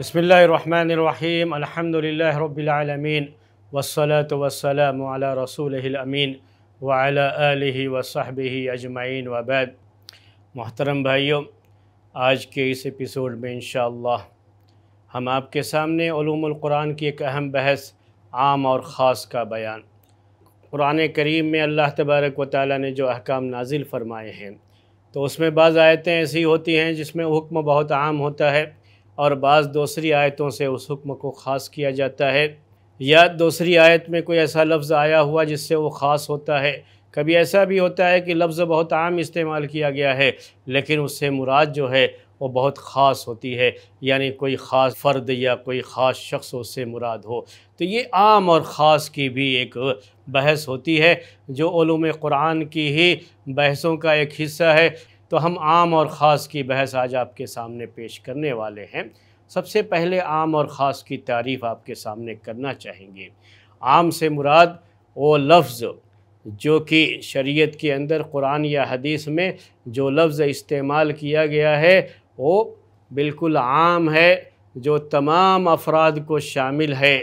बसमीम अल्हम्दुलिल्लाह रब्बिलआलमीन वस्सलातु वस्सलामु अला रसूलिहिल अमीन व अला आलिहि व सहबिहि अजमाइन व मोहतरम भाइयों आज के इस एपिसोड में इंशाल्लाह हम आपके सामने उलूमुल कुरान की एक अहम बहस आम और ख़ास का बयान कुरान करीम में अल्लाह तबारक व ताली ने जो अहकाम नाजिल फ़रमाए हैं तो उसमें बाज़ आयतें ऐसी होती हैं जिसमें हुक्म बहुत आम होता है और बाज़ दूसरी आयतों से उस हुक्म को ख़ास किया जाता है या दूसरी आयत में कोई ऐसा लफ्ज़ आया हुआ जिससे वो ख़ास होता है कभी ऐसा भी होता है कि लफ्ज़ बहुत आम इस्तेमाल किया गया है लेकिन उससे मुराद जो है वो बहुत ख़ास होती है यानी कोई ख़ास फ़र्द या कोई ख़ास शख्स उससे मुराद हो तो ये आम और ख़ास की भी एक बहस होती है जो ूम क़ुरान की ही बहसों का एक हिस्सा है तो हम आम और ख़ास की बहस आज आपके सामने पेश करने वाले हैं सबसे पहले आम और ख़ास की तारीफ़ आपके सामने करना चाहेंगे आम से मुराद वो लफ्ज़ जो कि शरीयत के अंदर कुरान या हदीस में जो लफ्ज़ इस्तेमाल किया गया है वो बिल्कुल आम है जो तमाम अफराद को शामिल है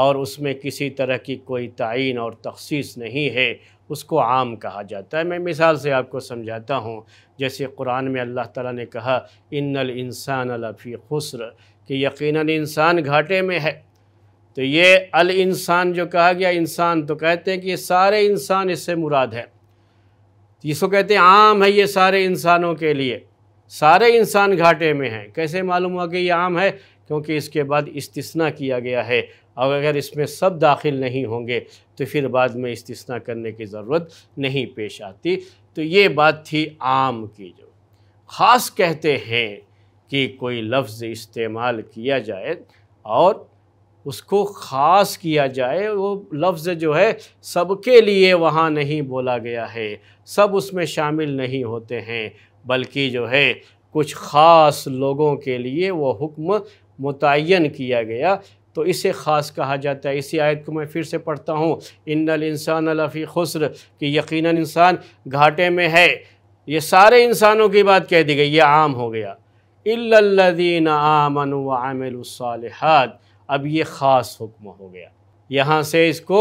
और उसमें किसी तरह की कोई तयन और तखसीस नहीं है उसको आम कहा जाता है मैं मिसाल से आपको समझाता हूँ जैसे कुरान में अल्लाह ताला ने कहा इन्नल इंसान लफ़ी खुसर कि यकीनन इंसान घाटे में है तो ये अल इंसान जो कहा गया इंसान तो कहते हैं कि ये सारे इंसान इससे मुराद है इसको कहते हैं आम है ये सारे इंसानों के लिए सारे इंसान घाटे में हैं कैसे मालूम हुआ कि ये आम है क्योंकि इसके बाद इस्तना किया गया है और अगर इसमें सब दाखिल नहीं होंगे तो फिर बाद में इस्तना करने की ज़रूरत नहीं पेश आती तो ये बात थी आम की जो ख़ास कहते हैं कि कोई लफ्ज़ इस्तेमाल किया जाए और उसको ख़ास किया जाए वो लफ्ज़ जो है सबके लिए वहाँ नहीं बोला गया है सब उसमें शामिल नहीं होते हैं बल्कि जो है कुछ ख़ास लोगों के लिए वो हुक्म मुतन किया गया तो इसे ख़ास कहा जाता है इसी आयत को मैं फिर से पढ़ता हूँ इन्नल इंसान अलफ़ी खुसर कि यकीन इंसान घाटे में है ये सारे इंसानों की बात कह दी गई ये आम हो गया इल्लल्लज़ीन आमन व अब ये ख़ास हुक्म हो गया यहाँ से इसको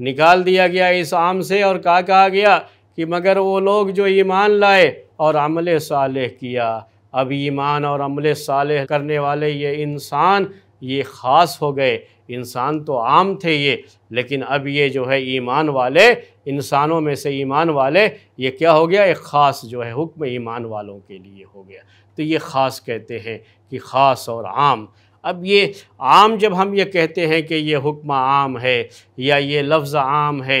निकाल दिया गया इस आम से और कहा कहा गया कि मगर वो लोग जो ईमान लाए और अमल साल किया अब ईमान और अमल साल करने वाले ये इंसान ये ख़ास हो गए इंसान तो आम थे ये लेकिन अब ये जो है ईमान वाले इंसानों में से ईमान वाले ये क्या हो गया एक ख़ास जो है हुक्म ईमान वालों के लिए हो गया तो ये ख़ास कहते हैं कि ख़ास और आम अब ये आम जब हम ये कहते हैं कि ये हुक्म आम है या ये लफ्ज़ आम है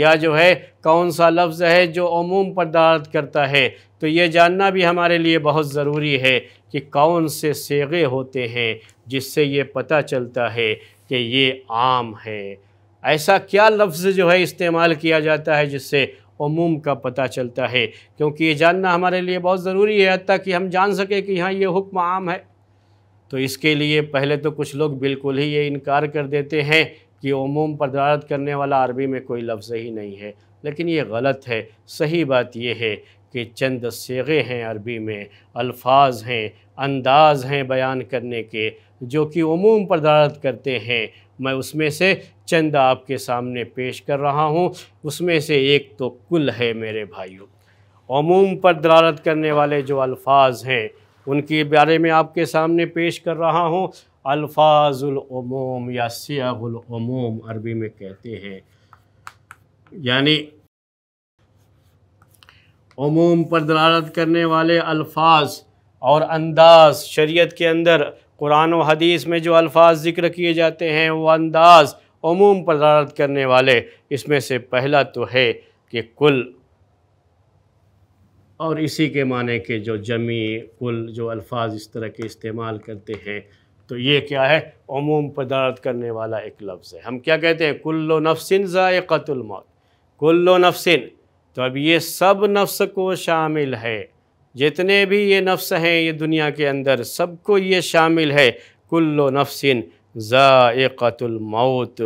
या जो है कौन सा लफ्ज़ है जो अमूम पर दर्द करता है तो ये जानना भी हमारे लिए बहुत ज़रूरी है कि कौन से सेगे होते हैं जिससे ये पता चलता है कि ये आम है ऐसा क्या लफ्ज़ जो है इस्तेमाल किया जाता है जिससे अमूम का पता चलता है क्योंकि ये जानना हमारे लिए बहुत ज़रूरी है ताकि हम जान सकें कि हाँ ये हुक्म आम है तो इसके लिए पहले तो कुछ लोग बिल्कुल ही ये इनकार कर देते हैं कि उमूम पर दलालत करने वाला अरबी में कोई लफ्ज़ ही नहीं है लेकिन ये गलत है सही बात यह है कि चंद सेगे हैं अरबी में अल्फाज हैं अंदाज हैं बयान करने के जो कि उमूम पर दलालत करते हैं मैं उसमें से चंद आपके सामने पेश कर रहा हूँ उसमें से एक तो कुल है मेरे भाइयों उमूम पर दरारत करने वाले जो अल्फाज हैं उनके बारे में आपके सामने पेश कर रहा हूँ अल्फाजुलमूम या सियागुलमूम अरबी में कहते हैं यानी उमूम पर दलालत करने वाले अल्फाज और अंदाज शरीयत के अंदर कुरान और हदीस में जो अल्फाज ज़िक्र किए जाते हैं वो अंदाज़ उमूम पर दलालत करने वाले इसमें से पहला तो है कि कुल और इसी के माने के जो जमी कुल जो अल्फाज इस तरह के इस्तेमाल करते हैं तो ये क्या है अमूम पदार्थ करने वाला एक लफ्ज़ है हम क्या कहते हैं कुल्लो नफसिन ज़ायक़तुलमौत कुल्लो नफसिन तो अब ये सब नफ्स को शामिल है जितने भी ये नफ्स हैं ये दुनिया के अंदर सबको ये शामिल है कुल्लो नफसिन ज़ायक़तुलमौत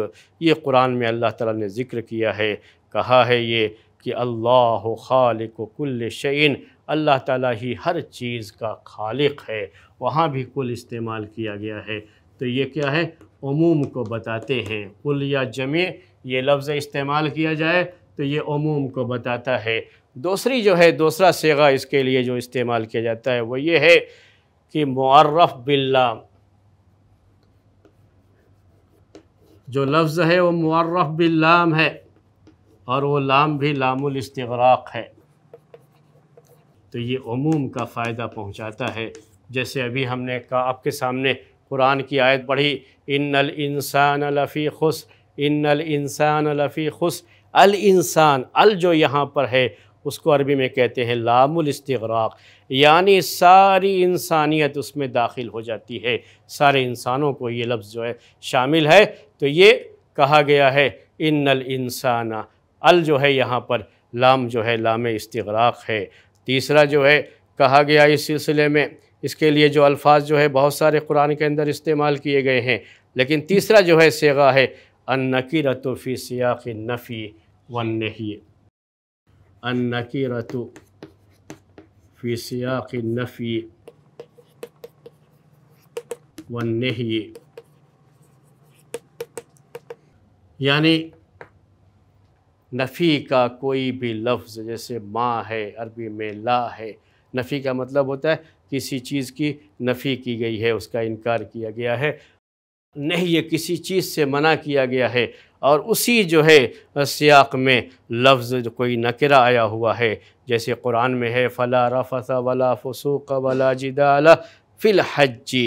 ये कुरान में अल्लाह ताला ने ज़िक्र किया है कहा है ये कि अल्लाह खालिक कुल शैन अल्लाह ताला ही हर चीज़ का खालिक है वहाँ भी कुल इस्तेमाल किया गया है तो ये क्या है अमूम को बताते हैं कुल या जमे ये लफ्ज़ इस्तेमाल किया जाए तो ये अमूम को बताता है दूसरी जो है दूसरा सेगा इसके लिए जो इस्तेमाल किया जाता है वो ये है कि मर्रफ़ बिल्ला जो लफ्ज़ है वो मर्रफ़ बिल्लाम है और वो लाम भी लामुल इस्तगराक है तो ये अमूम का फ़ायदा पहुंचाता है जैसे अभी हमने कहा आपके सामने कुरान की आयत पढ़ी इन इंसान लफ़ी खुस इन इंसान लफ़ी खुस अल इंसान अल जो यहाँ पर है उसको अरबी में कहते हैं लामुल इस्तगराक यानी सारी इंसानियत उसमें दाखिल हो जाती है सारे इंसानों को ये लफ्ज़ जो है शामिल है तो ये कहा गया है इन इंसाना अल जो है यहाँ पर लाम जो है लाम इस्तराक़ है तीसरा जो है कहा गया इस सिलसिले में इसके लिए जो अल्फाज जो है बहुत सारे कुरान के अंदर इस्तेमाल किए गए हैं लेकिन तीसरा जो है सेगा है अन नकी रतुफ़ी सियाक नफ़ी वन नहीं अन नकी रतु फ़ी सियाक नफ़ी वन नहीं यानी नफ़ी का कोई भी लफ्ज़ जैसे माँ है अरबी में ला है नफ़ी का मतलब होता है किसी चीज़ की नफ़ी की गई है उसका इनकार किया गया है नहीं ये किसी चीज़ से मना किया गया है और उसी जो है सियाक में लफ्ज़ जो कोई नकरा आया हुआ है जैसे कुरान में है फ़ला रफ़ा वला फसूक वला जिदाला फ़िल हज्जी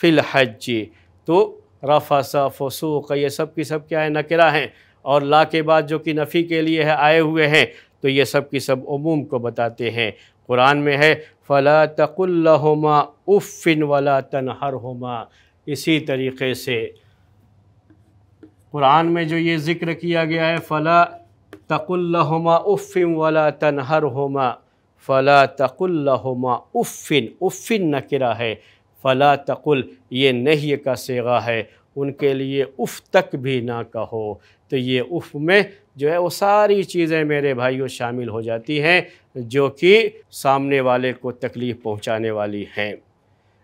फ़िल हज्जी तो रफ़ा फसूक ये सब की सब क्या है नकरा हैं और ला के बाद जो कि नफ़ी के लिए है आए हुए हैं तो ये सब की सब उमूम को बताते हैं कुरान में है फ़ला तकुल्लहुमा उफ़िन वला तनहरहुमा इसी तरीके से कुरान में जो ये ज़िक्र किया गया है फ़ला तकुल्लहुमा उफ़िन वला तनहरहुमा फ़ला तकुल्लहुमा उफ़िन उफ़िन नकरा है फ़ला तकुल ये नहीं का सेगा है उनके लिए उफ़ तक भी ना कहो तो ये उफ़ में जो है वो सारी चीज़ें मेरे भाइयों शामिल हो जाती हैं जो कि सामने वाले को तकलीफ़ पहुंचाने वाली हैं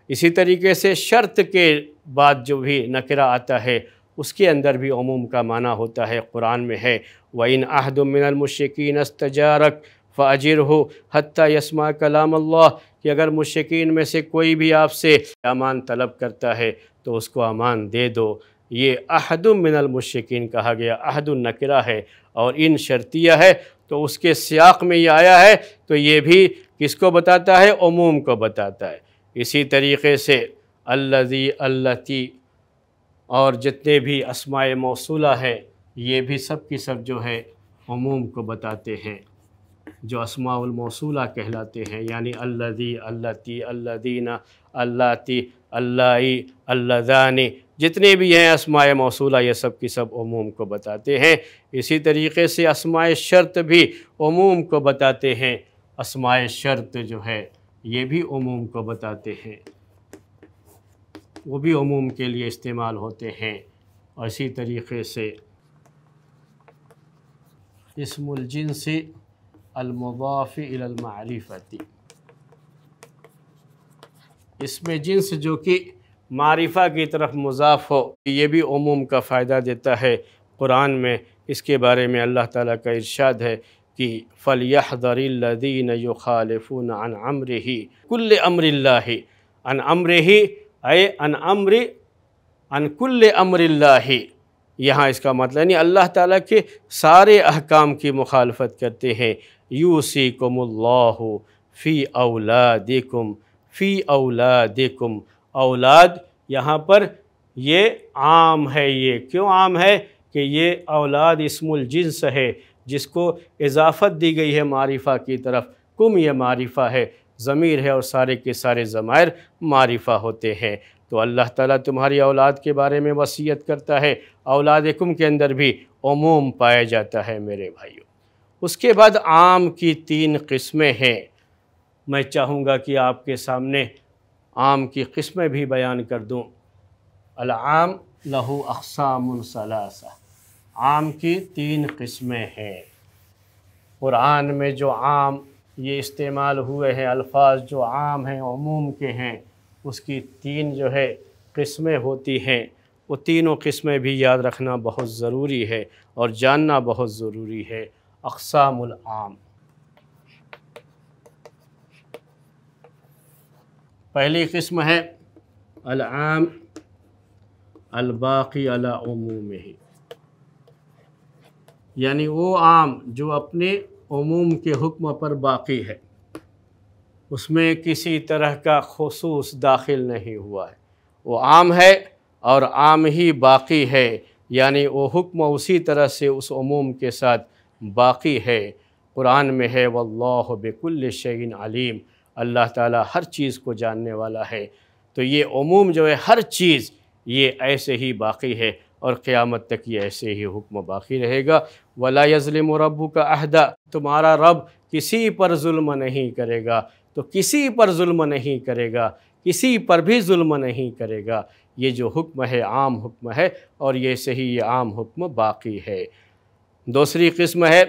इसी तरीके से शर्त के बाद जो भी नकरा आता है उसके अंदर भी अमूम का माना होता है कुरान में है व इन आहदमिनमशिकीन अस्तजारक फ़ाजिर हो हती यस्मा कलाम अल्लाह कि अगर मुश्किन में से कोई भी आपसे अमान तलब करता है तो उसको अमान दे दो ये अहद मिनल मुश्किन कहा गया नकरा है और इन शर्तिया है तो उसके सियाक में ये आया है तो ये भी किसको बताता है अमूम को बताता है इसी तरीके से अल्लाजी अल्लाती और जितने भी असमाय मौसूला है ये भी सब की सब जो है अमूम को बताते हैं जो असमाउल मौसूला कहलाते हैं यानी अल्लाजी अल्लाती अल्लादीना अल्लाती अल्लाई अल्लाजान जितने भी हैं असमाय मौसूला ये सब की सब उमूम को बताते हैं इसी तरीके से असमाय शर्त भी अमूम को बताते हैं असमाय शर्त जो है ये भी अमूम को बताते हैं वो भी अमूम के लिए इस्तेमाल होते हैं और इसी तरीके से इसमुलजिन से अलमदाफ़ी अलमारिफ़ती इसमें जिन्स जो कि मारिफा की तरफ मुजाफ हो ये भी उमूम का फ़ायदा देता है कुरान में इसके बारे में अल्लाह ताला का इरशाद है कि फ़लिया दरीदीन यो खालफून अन अमर ही कुल्ल अमरिल्ला अन अमर ही अन अमर अन कुल्ल अमरिल्ला यहाँ इसका मतलब यानी अल्लाह ताला के सारे अहकाम की मुखालफत करते हैं यूसी कुमल्ला फ़ी औलादिकुम फ़ी औलाद औलाद यहाँ पर ये आम है ये क्यों आम है कि ये औलाद इसमुल जिन्स है जिसको इजाफ़त दी गई है मारिफ़ा की तरफ कुम ये मारिफ़ा है ज़मीर है और सारे के सारे ज़मायर मारिफ़ा होते हैं तो अल्लाह ताला तुम्हारी औलाद के बारे में वसीयत करता है औलाद कुम के अंदर भी उमूम पाया जाता है मेरे भाइयों उसके बाद आम की तीन किस्में हैं मैं चाहूँगा कि आपके सामने आम की किस्में भी बयान कर दूँ अलआम लहू अकसामसलासा आम की तीन किस्में हैं क़ुरान में जो आम ये इस्तेमाल हुए हैं अल्फाज जो आम हैं अमूम के हैं उसकी तीन जो है किस्में होती हैं वो तीनों किस्में भी याद रखना बहुत ज़रूरी है और जानना बहुत ज़रूरी है आम पहली किस्म है अलआम अलबाकी अलामूम ही यानी वो आम जो अपने उमूम के हुक्म पर बाकी है उसमें किसी तरह का खसूस दाखिल नहीं हुआ है वो आम है और आम ही बाकी है यानी वो हुक्म उसी तरह से उस उमूम के साथ बाकी है कुरान में है वल्लाह बेकुल शैन अलीम अल्लाह ताला हर चीज़ को जानने वाला है तो ये अमूम जो है हर चीज़ ये ऐसे ही बाकी है और क़्यामत तक ये ऐसे ही हुक्म बाकी रहेगा वला यज़लिम रबू का अहदा तुम्हारा रब किसी पर जुल्म नहीं करेगा तो किसी पर जुल्म नहीं करेगा किसी पर भी जुल्म नहीं करेगा ये जो हुक्म है आम हुक्म है और ये सही ये आम हुक्म बाकी है दूसरी किस्म है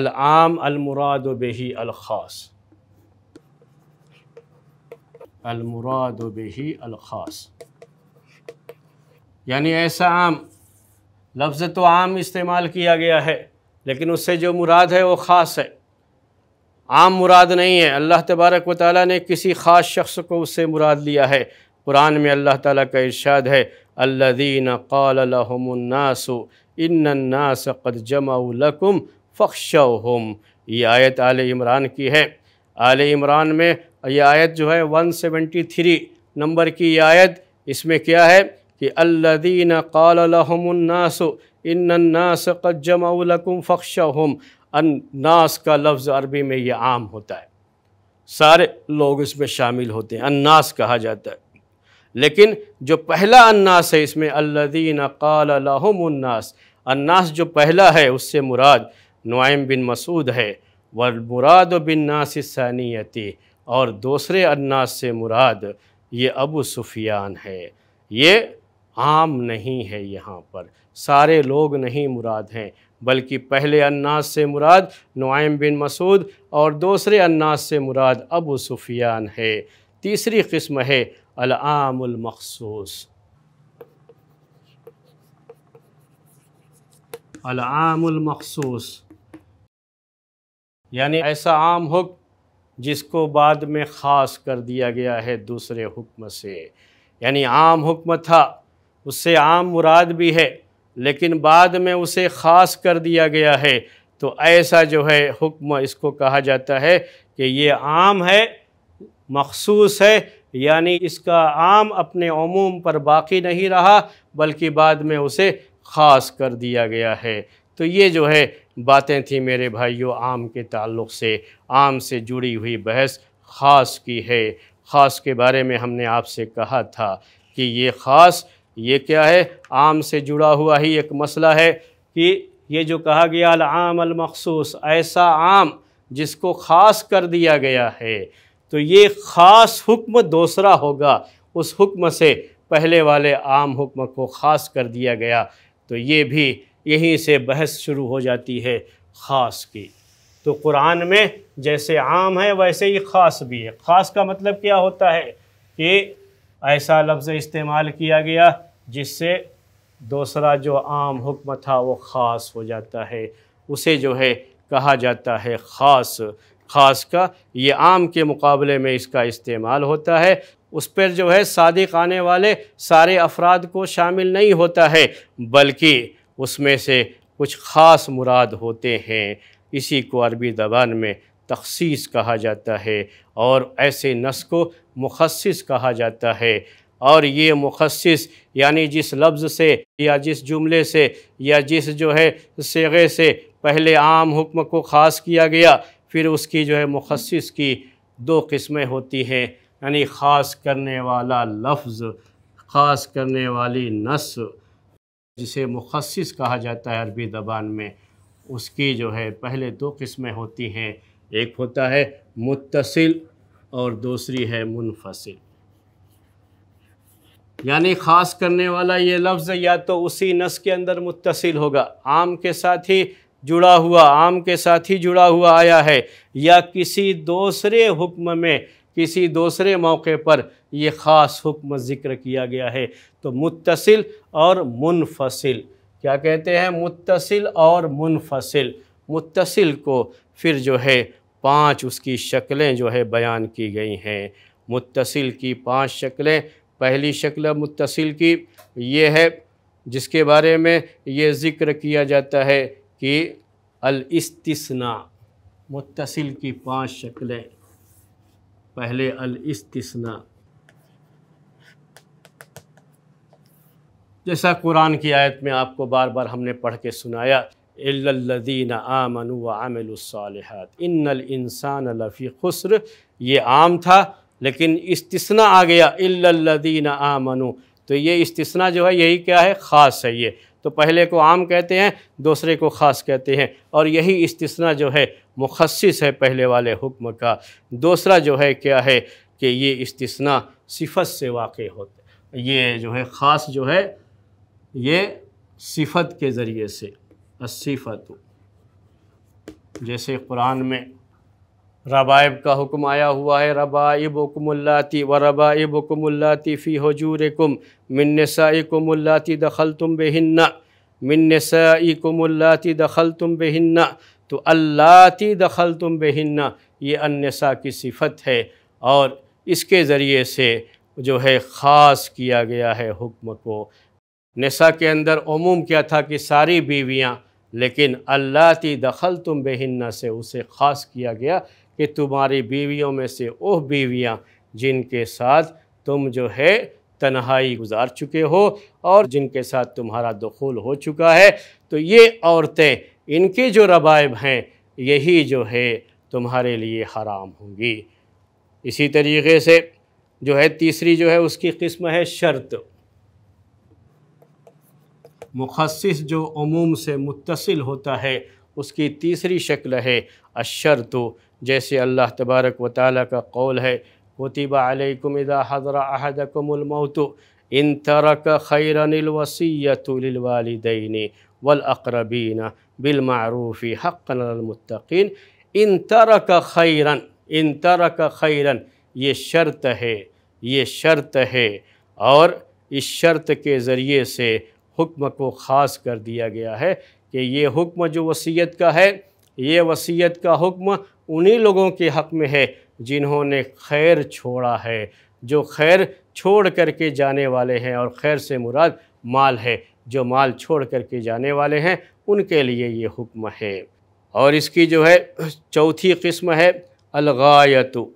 अलआम अलमुराद बही अलखास अलमुराद बही अलख़ास यानी ऐसा आम लफ्ज़ तो आम इस्तेमाल किया गया है लेकिन उससे जो मुराद है वो ख़ास है आम मुराद नहीं है अल्लाह तबारक व ताली ने किसी ख़ास शख्स को उससे मुराद लिया है कुरान में अल्लाह ताला का इरशाद है अल्लादीन कलनासु इन्नास कद जमाकुम फ़ख्शम ये आयत आल इमरान की है आल इमरान में यह आयत जो है 173 नंबर की यह आयत इसमें क्या है कि अल्लदीन कालनास इन्नास कजमकुम फ़ख्श हम अन्नास का लफ्ज़ अरबी में ये आम होता है सारे लोग इसमें शामिल होते हैं अन्नास कहा जाता है लेकिन जो पहला अन्नास है इसमें अल्लदीन कलमनास अन्नास जो पहला है उससे मुराद नुआम बिन मसूद है वलमुराद बिन नासानियती और दूसरे अन्नास से मुराद ये अबू सुफियान है ये आम नहीं है यहाँ पर सारे लोग नहीं मुराद हैं बल्कि पहले अन्नास से मुराद नुआम बिन मसूद और दूसरे अन्नास से मुराद अबू सुफियान है तीसरी किस्म है अलआमखसूस अलआमखसूस यानी ऐसा आम हुक्म जिसको बाद में ख़ास कर दिया गया है दूसरे हुक्म से यानी आम हुक्म था उससे आम मुराद भी है लेकिन बाद में उसे ख़ास कर दिया गया है तो ऐसा जो है हुक्म इसको कहा जाता है कि ये आम है मखसूस है यानी इसका आम अपने अमूम पर बाकी नहीं रहा बल्कि बाद में उसे ख़ास कर दिया गया है तो ये जो है बातें थी मेरे भाइयों आम के ताल्लुक़ से आम से जुड़ी हुई बहस ख़ास की है ख़ास के बारे में हमने आपसे कहा था कि ये ख़ास ये क्या है आम से जुड़ा हुआ ही एक मसला है कि ये जो कहा गया आम ऐसा आम जिसको ख़ास कर दिया गया है तो ये ख़ास हुक्म दूसरा होगा उस हुक्म से पहले वाले आम हुक्म को ख़ास कर दिया गया तो ये भी यहीं से बहस शुरू हो जाती है ख़ास की तो कुरान में जैसे आम है वैसे ही ख़ास भी है ख़ास का मतलब क्या होता है कि ऐसा लफ्ज़ इस्तेमाल किया गया जिससे दूसरा जो आम हुक्म था वो ख़ास हो जाता है उसे जो है कहा जाता है ख़ास ख़ास का ये आम के मुकाबले में इसका इस्तेमाल होता है उस पर जो है सादिक आने वाले सारे अफराद को शामिल नहीं होता है बल्कि उसमें से कुछ ख़ास मुराद होते हैं इसी को अरबी ज़बान में तखसीस कहा जाता है और ऐसे नस को मुखसस कहा जाता है और ये मुखसस यानी जिस लफ्ज़ से या जिस जुमले से या जिस जो है सेगे से पहले आम हुक्म को ख़ास किया गया फिर उसकी जो है मुखसस की दो किस्में होती हैं यानी ख़ास करने वाला लफ्ज़ ख़ास करने वाली नस जिसे मुखसिस कहा जाता है अरबी ज़बान में उसकी जो है पहले दो किस्में होती हैं एक होता है मुतसिल और दूसरी है मुनफसिल यानी ख़ास करने वाला ये लफ्ज़ या तो उसी नस के अंदर मुतसिल होगा आम के साथ ही जुड़ा हुआ आम के साथ ही जुड़ा हुआ आया है या किसी दूसरे हुक्म में किसी दूसरे मौके पर ये ख़ास हुक्म ज़िक्र किया गया है तो मुतसिल और मुनफसिल क्या कहते हैं मुतसिल और मुनफसिल मुतसिल को फिर जो है पांच उसकी शक्लें जो है बयान की गई हैं मुतसिल की पांच शक्लें पहली शक्ल मुतसिल की ये है जिसके बारे में ये ज़िक्र किया जाता है कि अलस्तना मुतसिल की पांच शक्लें पहले अलस्तना जैसा कुरान की आयत में आपको बार बार हमने पढ़ के सुनाया एल्लदीन आमनु व आमिलसालहत इन्नल इंसान लफ़ी खुस्र ये आम था लेकिन इस्तना आ गया इल्लदीन आमनु तो ये इस्तना जो है यही क्या है ख़ास है ये तो पहले को आम कहते हैं दूसरे को ख़ास कहते हैं और यही इस्तना जो है मुखसस है पहले वाले हुक्म का दूसरा जो है क्या है कि ये इस्तना सिफत से वाक़ होते ये जो है ख़ास जो है ये सिफत के ज़रिए से सिफत जैसे कुरान में रबाइब का हुक्म आया हुआ है रबाइब हुकुमल्लाती व रबाइब हुकुमल्लाती फ़ी हजूर हजूरकुम कुमल्लाती दखल तुम बेहन्ना कुमल्लाती दखल तुम बेहन्ना तो अल्लाती दखल तुम बेहन्ना ये अनसा की सिफत है और इसके ज़रिए से जो है ख़ास किया गया है हुक्म को नसा के अंदर अमूम क्या था कि सारी बीवियाँ लेकिन अल्लाती दखल तुम बेहन्ना से उसे ख़ास किया गया कि तुम्हारी बीवियों में से वह बीवियाँ जिनके साथ तुम जो है तन्हाई गुजार चुके हो और जिनके साथ तुम्हारा दखूल हो चुका है तो ये औरतें इनके जो रबाइब हैं यही जो है तुम्हारे लिए हराम होंगी इसी तरीके से जो है तीसरी जो है उसकी किस्म है शर्त मुखसिस जो अमूम से मुतसिल होता है उसकी तीसरी शक्ल है अशर्तो जैसे अल्लाह तबारक व ताली का कौल है कुतिबा अलकुमदा हजरा अहदकमौत इन तरक खैरनवसीतवालदैन वलअक़रबीन बिलमूफ़ी हक़नमतिन इन तरक खैरन इन तरक खैरन ये शर्त है ये शर्त है और इस शर्त के ज़रिए से हुक्म को ख़ास कर दिया गया है कि ये हुक्म जो वसीयत का है ये वसीयत का हुक्म उन्हीं लोगों के हक़ में है जिन्होंने खैर छोड़ा है जो खैर छोड़ कर के जाने वाले हैं और खैर से मुराद माल है जो माल छोड़ कर के जाने वाले हैं उनके लिए ये हुक्म है और इसकी जो है चौथी किस्म है अलगायतु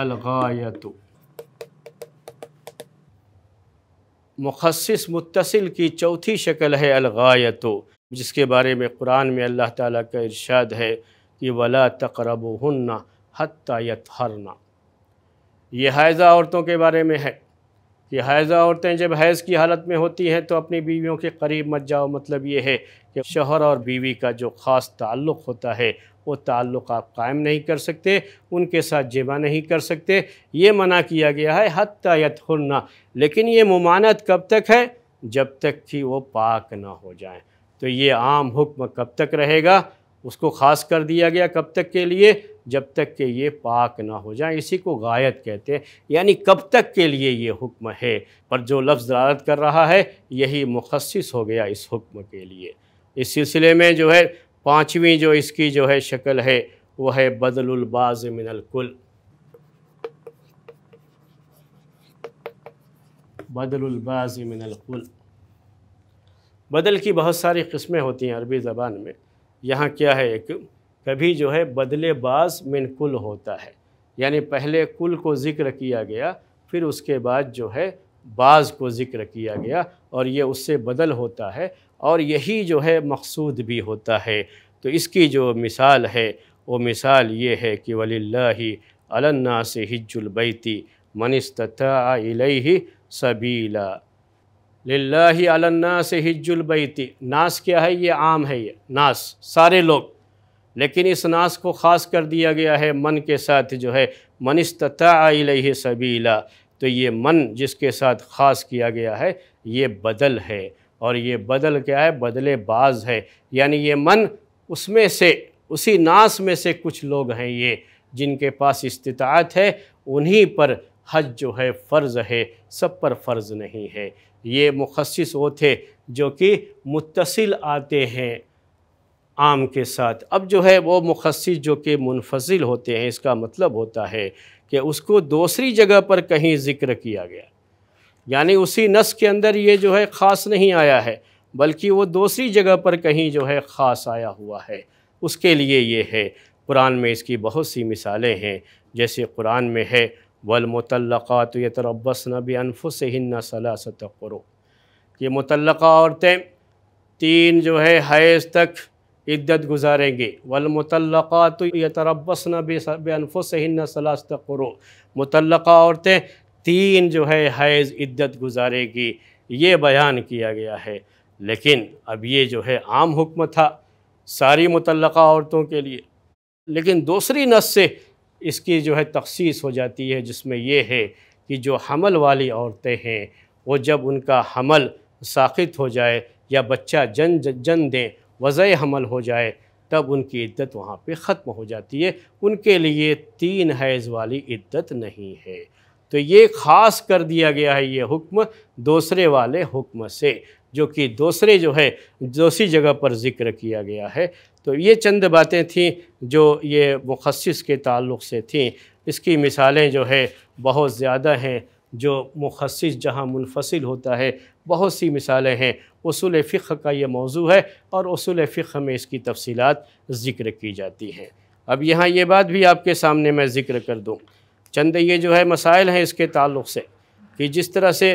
अलगायतु मुखसस मुतसिल की चौथी शक्ल है अलगायतो जिसके बारे में कुरान में अल्लाह ताला का इरशाद है कि वला तकरब हन्ना हती हरना यह हैज़ा औरतों के बारे में है कि हैज़ा औरतें जब हैज़ की हालत में होती हैं तो अपनी बीवियों के करीब मत जाओ मतलब ये है कि शोहर और बीवी का जो ख़ास ताल्लुक़ होता है वो ताल्लुक़ आप कायम नहीं कर सकते उनके साथ जिमा नहीं कर सकते ये मना किया गया है हती हुरना लेकिन ये ममानत कब तक है जब तक कि वो पाक ना हो जाए तो ये आम हुक्म कब तक रहेगा उसको ख़ास कर दिया गया कब तक के लिए जब तक के ये पाक ना हो जाए इसी को गायत कहते हैं यानी कब तक के लिए ये हुक्म है पर जो लफ्ज़ दरारत कर रहा है यही मुखसस हो गया इस हुक्म के लिए इस सिलसिले में जो है पाँचवीं जो इसकी जो है शक्ल है वह है बदलबाज मिनलकुल बदलबाज मिनलकुल बदल की बहुत सारी किस्में होती हैं अरबी ज़बान में यहाँ क्या है एक कभी जो है बदले बाज़ मिन कुल होता है यानी पहले कुल को ज़िक्र किया गया फिर उसके बाद जो है बाज़ को ज़िक्र किया गया और ये उससे बदल होता है और यही जो है मकसूद भी होता है तो इसकी जो मिसाल है वो मिसाल ये है कि वली अलन्ना से हिजुलबैती मनस्तः सबीला लाला से बैती नास क्या है ये आम है ये नास सारे लोग लेकिन इस नास को ख़ास कर दिया गया है मन के साथ जो है मनस्तः सबीला तो ये मन जिसके साथ ख़ास किया गया है ये बदल है और ये बदल क्या है बदले बाज है यानी ये मन उसमें से उसी नास में से कुछ लोग हैं ये जिनके पास इस्तात है उन्हीं पर हज जो है फ़र्ज़ है सब पर फ़र्ज़ नहीं है ये मुखसस वो थे जो कि मुतसिल आते हैं आम के साथ अब जो है वो मुखसस जो कि मुनफसिल होते हैं इसका मतलब होता है कि उसको दूसरी जगह पर कहीं ज़िक्र किया गया यानी उसी नस के अंदर ये जो है ख़ास नहीं आया है बल्कि वो दूसरी जगह पर कहीं जो है ख़ास आया हुआ है उसके लिए ये है कुरान में इसकी बहुत सी मिसालें हैं जैसे कुरान में है वलमतलक़ात यतरबस नबी अनफुस हिन्न सलासत करो ये मुतलक़ा औरतें तीन जो है हैज़ तक इद्दत गुजारेंगे वलमतलक़ात यतरबस नबी अनफुस हिन्न सलासत करो मुतलक़ा औरतें तीन जो है हैज़ इद्दत गुजारेगी ये बयान किया गया है लेकिन अब ये जो है आम हुक्म था सारी मुतलक़ा औरतों के लिए लेकिन दूसरी नस से इसकी जो है तखसीस हो जाती है जिसमें यह है कि जो हमल वाली औरतें हैं वो जब उनका हमल साखित हो जाए या बच्चा जन जन दें वज़ हमल हो जाए तब उनकी इद्दत वहाँ पे ख़त्म हो जाती है उनके लिए तीन हैज़ वाली इद्दत नहीं है तो ये ख़ास कर दिया गया है ये हुक्म दूसरे वाले हुक्म से जो कि दूसरे जो है दूसरी जगह पर ज़िक्र किया गया है तो ये चंद बातें थीं जो ये मुखसस के ताल्लुक़ से थीं इसकी मिसालें जो है बहुत ज़्यादा हैं जो मुखसस जहाँ मुनफसिल होता है बहुत सी मिसालें हैं असूल फ़िक्र का ये मौजू है और असूल फ़िक्र में इसकी तफसीत ज़िक्र की जाती हैं अब यहाँ ये बात भी आपके सामने मैं ज़िक्र कर दूँ चंद ये जो है मसाइल हैं इसके ताल्लुक़ से कि जिस तरह से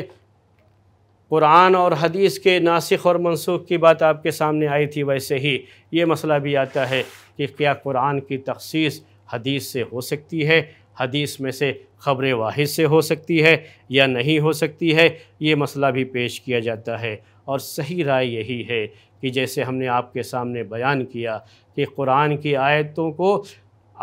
कुरान और हदीस के नासिक और मनसूख की बात आपके सामने आई थी वैसे ही ये मसला भी आता है कि क्या कुरान की तखसीस हदीस से हो सकती है हदीस में से ख़बर वाहिद से हो सकती है या नहीं हो सकती है ये मसला भी पेश किया जाता है और सही राय यही है कि जैसे हमने आपके सामने बयान किया कि कुरान की आयतों को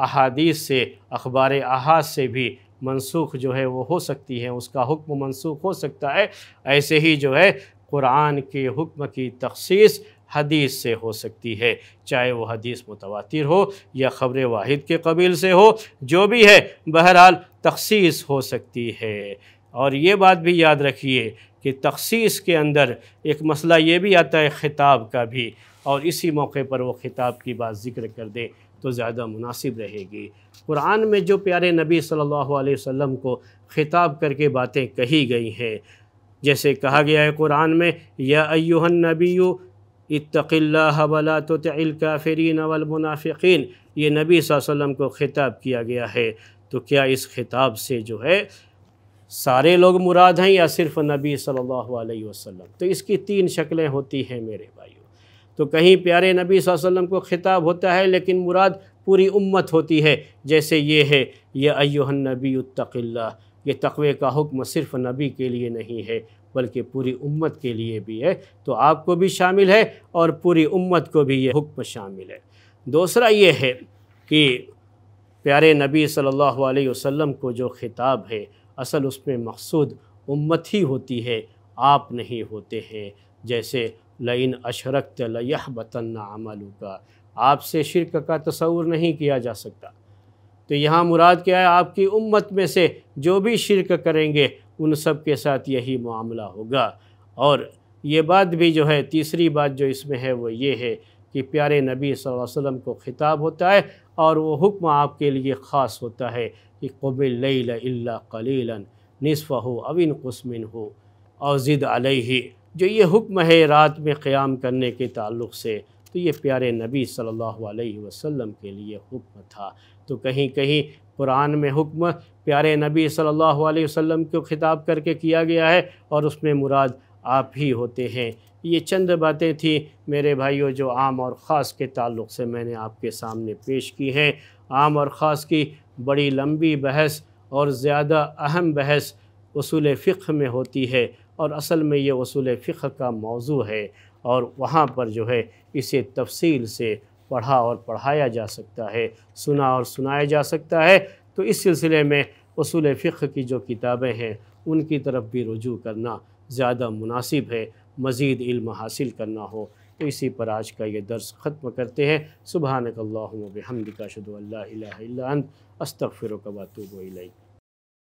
अहादीस से अखबार अहाद से भी मनसूख जो है वो हो सकती है उसका हुक्म मनसूख हो सकता है ऐसे ही जो है कुरान के हुक्म की तखसीस हदीस से हो सकती है चाहे वो हदीस मुतवातिर हो या ख़बर वाहिद के कबील से हो जो भी है बहरहाल तखसीस हो सकती है और ये बात भी याद रखिए कि तखसीस के अंदर एक मसला ये भी आता है ख़िताब का भी और इसी मौके पर वो ख़िताब की बात ज़िक्र कर दें तो ज़्यादा मुनासिब रहेगी कुरान में जो प्यारे नबी सल्लल्लाहु अलैहि वसल्लम को ख़िताब करके बातें कही गई हैं जैसे कहा गया है कुरान में या अयुहन नबी इतक़ल्ला वला तो काफ़रीन वलमुनाफ़िन ये नबी वसल्लम को ख़िताब किया गया है तो क्या इस खिताब से जो है सारे लोग मुराद हैं या सिर्फ़ नबी सल्लल्लाहु अलैहि वसल्लम तो इसकी तीन शक्लें होती हैं मेरे भाइयों तो कहीं प्यारे नबी वसल्लम को ख़िताब होता है लेकिन मुराद पूरी उम्मत होती है जैसे ये है ये अयोहन नबी उत्तकिल्ला ये तकवे का हुक्म सिर्फ़ नबी के लिए नहीं है बल्कि पूरी उम्मत के लिए भी है तो आपको भी शामिल है और पूरी उम्मत को भी ये हुक्म शामिल है दूसरा ये है कि प्यारे नबी सल्लल्लाहु अलैहि वसल्लम को जो ख़िताब है असल उसमें मकसूद उम्मत ही होती है आप नहीं होते हैं जैसे लइन अशरक लयह बतन का आपसे शिरक का तस्वर नहीं किया जा सकता तो यहाँ मुराद क्या है आपकी उम्मत में से जो भी शिरक करेंगे उन सब के साथ यही मामला होगा और ये बात भी जो है तीसरी बात जो इसमें है वो ये है कि प्यारे नबी वसल्लम को ख़िताब होता है और वो हुक्म आपके लिए ख़ास होता है कि कबिल इल्ला कलीलन नसफ़ हो अविन कस्मिन हो और ज़िद अलही जो ये हुक्म है रात में क़्याम करने के ताल्लुक़ से तो ये प्यारे नबी सल्लल्लाहु अलैहि वसल्लम के लिए हुक्म था तो कहीं कहीं कुरान में हुक्म प्यारे नबी सल्लल्लाहु अलैहि वसल्लम को खिताब करके किया गया है और उसमें मुराद आप ही होते हैं ये चंद बातें थी मेरे भाइयों जो आम और ख़ास के ताल्लुक़ से मैंने आपके सामने पेश की हैं आम और ख़ास की बड़ी लंबी बहस और ज़्यादा अहम बहस उसूल फ़िक्र में होती है और असल में ये असूल फ़िक्र का मौजू है और वहाँ पर जो है इसे तफसील से पढ़ा और पढ़ाया जा सकता है सुना और सुनाया जा सकता है तो इस सिलसिले में असूल फ़िक्र की जो किताबें हैं उनकी तरफ भी रुजू करना ज़्यादा मुनासिब है मज़ीद इल्म हासिल करना हो तो इसी पर आज का ये दर्स ख़त्म करते हैं सुबह हमदिका शदल्ला अस्तफ़िर कबातूब